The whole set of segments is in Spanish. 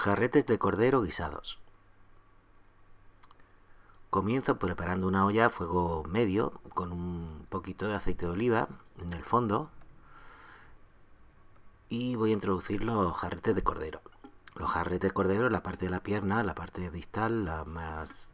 Jarretes de cordero guisados. Comienzo preparando una olla a fuego medio con un poquito de aceite de oliva en el fondo y voy a introducir los jarretes de cordero. Los jarretes de cordero la parte de la pierna, la parte distal, la más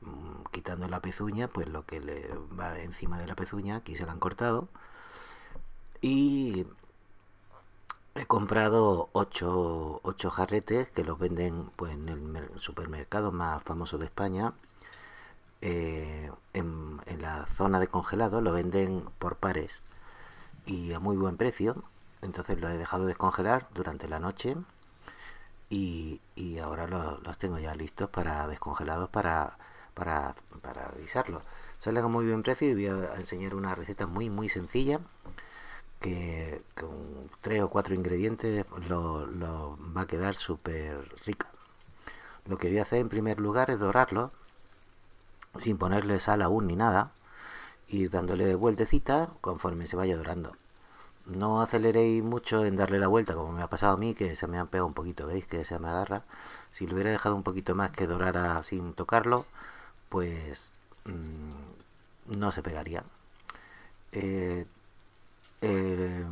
mm, quitando la pezuña, pues lo que le va encima de la pezuña, aquí se la han cortado. Y He comprado 8, jarretes que los venden pues, en el supermercado más famoso de España. Eh, en, la zona de congelado lo venden por pares y a muy buen precio. Entonces lo he dejado descongelar durante la noche y, ahora los tengo ya listos para descongelados para, para, para guisarlos. Salen a muy buen precio y voy a enseñar una receta muy muy sencilla que con tres o cuatro ingredientes lo, va a quedar súper rica. Lo que voy a hacer en primer lugar es dorarlo sin ponerle sal aún ni nada, y dándole vueltecita conforme se vaya dorando. No aceleréis mucho en darle la vuelta, como me ha pasado a mí, que se me han pegado un poquito, ¿veis? Que se me agarra. Si lo hubiera dejado un poquito más que dorara sin tocarlo, pues mm, no se pegaría. Eh, eh,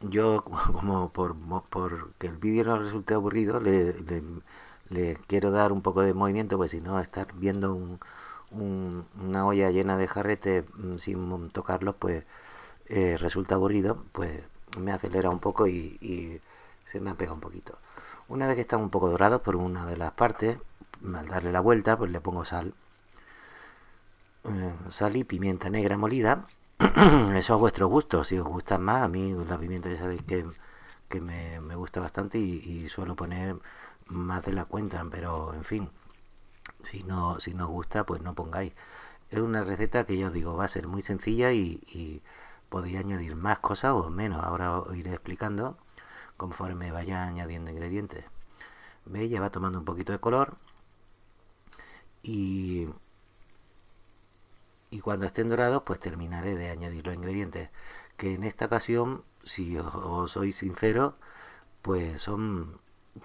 yo, como por, que el vídeo no resulte aburrido, le, quiero dar un poco de movimiento, pues si no, estar viendo una olla llena de jarretes mm, sin tocarlos, pues eh, resulta aburrido, pues me acelera un poco y, se me apega un poquito. Una vez que están un poco dorados por una de las partes, al darle la vuelta, pues le pongo sal. Eh, sal y pimienta negra molida eso a vuestro gusto, si os gusta más, a mí la pimienta ya sabéis que, me, gusta bastante y, suelo poner más de la cuenta, pero en fin, si no, si no os gusta, pues no pongáis. Es una receta que ya os digo, va a ser muy sencilla y, y podéis añadir más cosas o menos. Ahora os iré explicando conforme vaya añadiendo ingredientes. ¿Veis? Ya va tomando un poquito de color. Y y cuando estén dorados pues terminaré de añadir los ingredientes que en esta ocasión si os, soy sincero pues son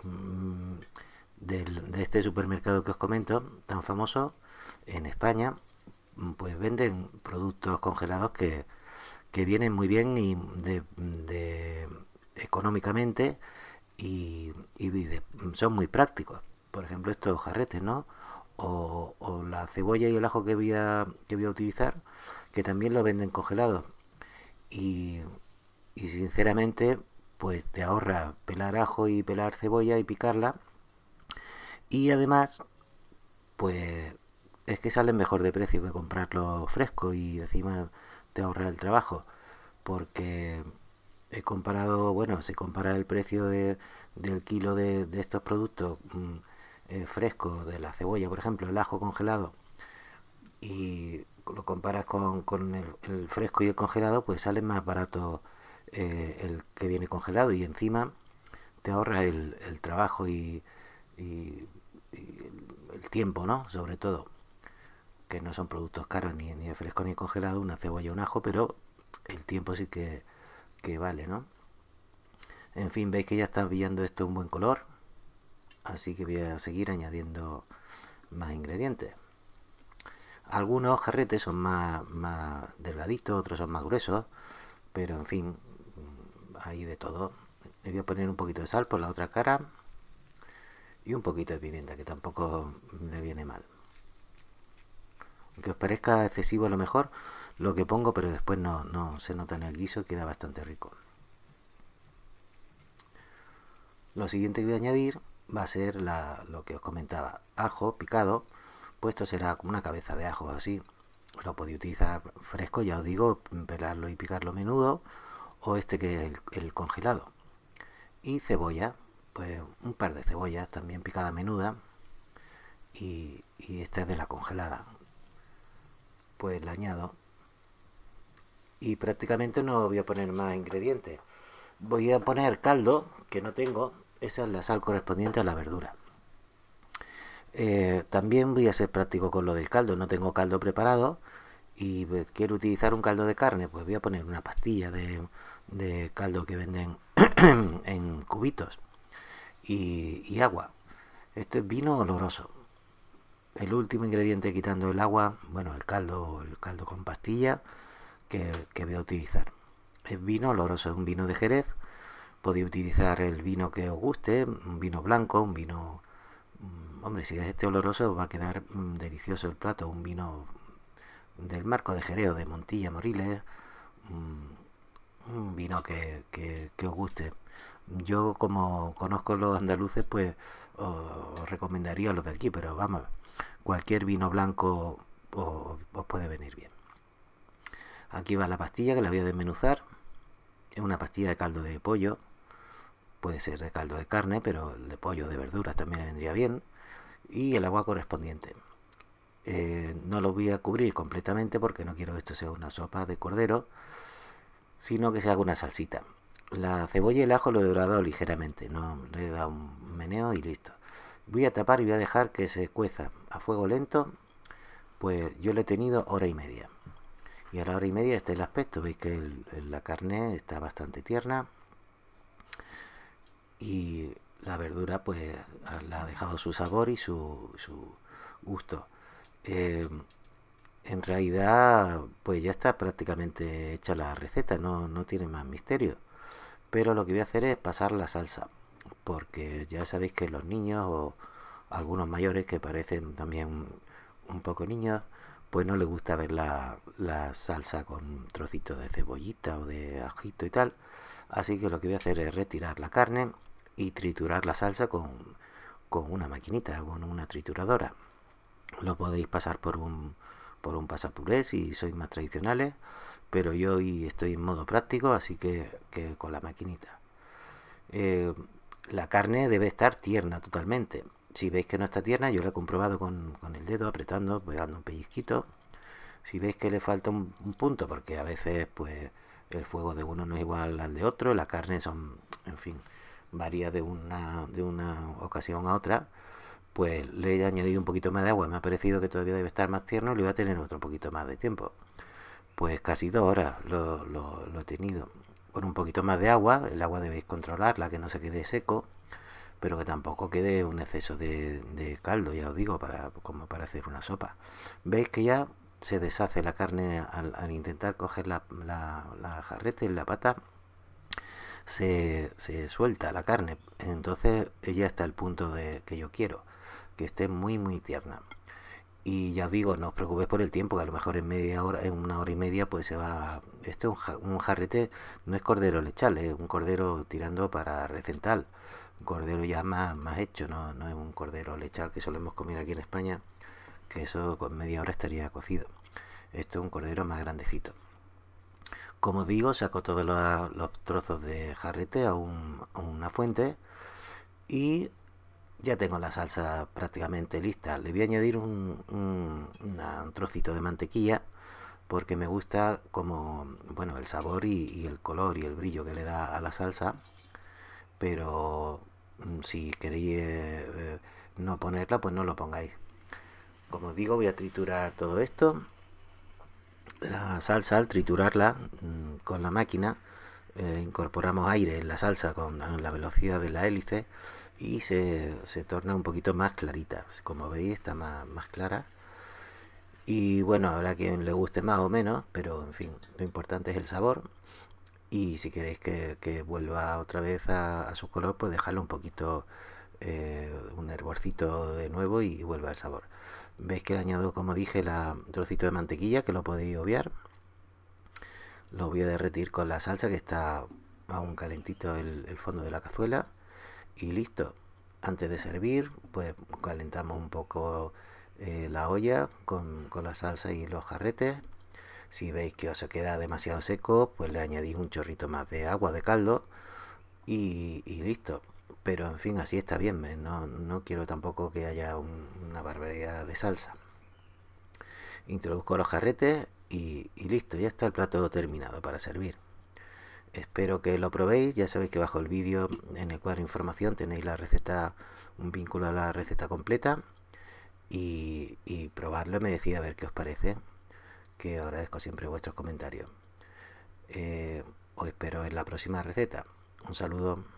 mm, de este supermercado que os comento tan famoso en España pues venden productos congelados que, vienen muy bien y de, económicamente y, son muy prácticos por ejemplo estos jarretes no o o la cebolla y el ajo que voy a, que utilizar, que también lo venden congelado. Y, sinceramente, pues te ahorra pelar ajo y pelar cebolla y picarla. Y además, pues es que salen mejor de precio que comprarlo fresco y encima te ahorra el trabajo. Porque he comparado, bueno, se compara el precio del kilo de, estos productos. Mm, eh, fresco de la cebolla, por ejemplo, el ajo congelado, y lo comparas con, con el, fresco y el congelado, pues sale más barato eh, el que viene congelado y encima te ahorra el, trabajo y, el tiempo, ¿no? Sobre todo, que no son productos caros ni, ni fresco ni congelado, una cebolla, un ajo, pero el tiempo sí que, que vale, ¿no? En fin, veis que ya está viendo esto un buen color, así que voy a seguir añadiendo más ingredientes. Algunos jarretes son más, delgaditos, otros son más gruesos, pero en fin, hay de todo. Le voy a poner un poquito de sal por la otra cara y un poquito de pimienta, que tampoco le viene mal. Aunque os parezca excesivo a lo mejor lo que pongo, pero después no, se nota en el guiso queda bastante rico. Lo siguiente que voy a añadir va a ser lo que os comentaba, ajo picado, pues esto será como una cabeza de ajo así, lo podéis utilizar fresco, ya os digo, pelarlo y picarlo menudo, o este que es el, congelado. Y cebolla, pues un par de cebollas también picada menuda, y, y esta es de la congelada. Pues la añado. Y prácticamente no voy a poner más ingredientes. Voy a poner caldo, que no tengo, esa es la sal correspondiente a la verdura. Eh, también voy a ser práctico con lo del caldo. No tengo caldo preparado y eh, quiero utilizar un caldo de carne. Pues voy a poner una pastilla de, caldo que venden en cubitos y, agua. Esto es vino oloroso. El último ingrediente quitando el agua, bueno, el caldo, el caldo con pastilla que, que voy a utilizar. Es vino oloroso, es un vino de Jerez Podéis utilizar el vino que os guste, un vino blanco, un vino... Mm, hombre, si es este oloroso os va a quedar mm, delicioso el plato, un vino del marco de Jereo, de Montilla, Moriles, mm, un vino que, que, os guste. Yo como conozco los andaluces, pues os recomendaría los de aquí, pero vamos, cualquier vino blanco os, puede venir bien. Aquí va la pastilla que la voy a desmenuzar. Es una pastilla de caldo de pollo puede ser de caldo de carne, pero el de pollo de verduras también vendría bien, y el agua correspondiente. Eh, no lo voy a cubrir completamente porque no quiero que esto sea una sopa de cordero, sino que se haga una salsita. La cebolla y el ajo lo he dorado ligeramente, no le he dado un meneo y listo. Voy a tapar y voy a dejar que se cueza a fuego lento, pues yo lo he tenido hora y media. Y a la hora y media este el aspecto, veis que la carne está bastante tierna, y la verdura pues ah, ha dejado su sabor y su, gusto. Eh, en realidad pues ya está prácticamente hecha la receta, no, tiene más misterio. Pero lo que voy a hacer es pasar la salsa, porque ya sabéis que los niños o algunos mayores que parecen también un poco niños, pues no les gusta ver la, la salsa con trocitos de cebollita o de ajito y tal. Así que lo que voy a hacer es retirar la carne y triturar la salsa con, una maquinita, con una trituradora. Lo podéis pasar por un, por pasapuré si sois más tradicionales, pero yo hoy estoy en modo práctico, así que, con la maquinita. Eh, la carne debe estar tierna totalmente. Si veis que no está tierna, yo la he comprobado con, el dedo, apretando, pegando un pellizquito. Si veis que le falta un, un punto, porque a veces pues el fuego de uno no es igual al de otro, la carne son, en fin, varía de una, de una ocasión a otra, pues le he añadido un poquito más de agua, me ha parecido que todavía debe estar más tierno le iba a tener otro poquito más de tiempo. Pues casi dos horas lo, he tenido. Con un poquito más de agua, el agua debéis controlarla, que no se quede seco, pero que tampoco quede un exceso de, de caldo, ya os digo, para, como para hacer una sopa. Veis que ya se deshace la carne al, intentar coger la, jarrete en la pata. Se, suelta la carne. Entonces ella está al punto de que yo quiero, que esté muy muy tierna. Y ya os digo, no os preocupéis por el tiempo, que a lo mejor en media hora, en una hora y media, pues se va. Este es un, jarrete, no es cordero lechal, es un cordero tirando para recental. Un cordero ya más, más hecho, no, no es un cordero lechal que solemos comer aquí en España que eso con media hora estaría cocido. Esto es un cordero más grandecito. Como digo, saco todos los, trozos de jarrete a, una fuente y ya tengo la salsa prácticamente lista. Le voy a añadir un, trocito de mantequilla porque me gusta como, bueno, el sabor y, el color y el brillo que le da a la salsa. Pero mm, si queréis eh, eh, no ponerla, pues no lo pongáis como os digo voy a triturar todo esto la salsa al triturarla mm, con la máquina eh, incorporamos aire en la salsa con la velocidad de la hélice y se, se torna un poquito más clarita como veis está más, más clara y bueno habrá quien le guste más o menos pero en fin lo importante es el sabor y si queréis que, vuelva otra vez a, su color pues dejarlo un poquito eh, un hervorcito de nuevo y vuelva el sabor Veis que le añado, como dije, la trocito de mantequilla, que lo podéis obviar. Lo voy a derretir con la salsa, que está aún calentito el, fondo de la cazuela. Y listo. Antes de servir, pues calentamos un poco eh, la olla con, la salsa y los jarretes. Si veis que os queda demasiado seco, pues le añadís un chorrito más de agua, de caldo. y listo. Pero en fin, así está bien, ¿eh? no, quiero tampoco que haya una barbaridad de salsa. Introduzco los jarretes y, listo, ya está el plato terminado para servir espero que lo probéis. Ya sabéis que bajo el vídeo, en el cuadro de información, tenéis la receta, un vínculo a la receta completa. Y, y probarlo, me decía a ver qué os parece. Que agradezco siempre vuestros comentarios. Eh, os espero en la próxima receta. Un saludo.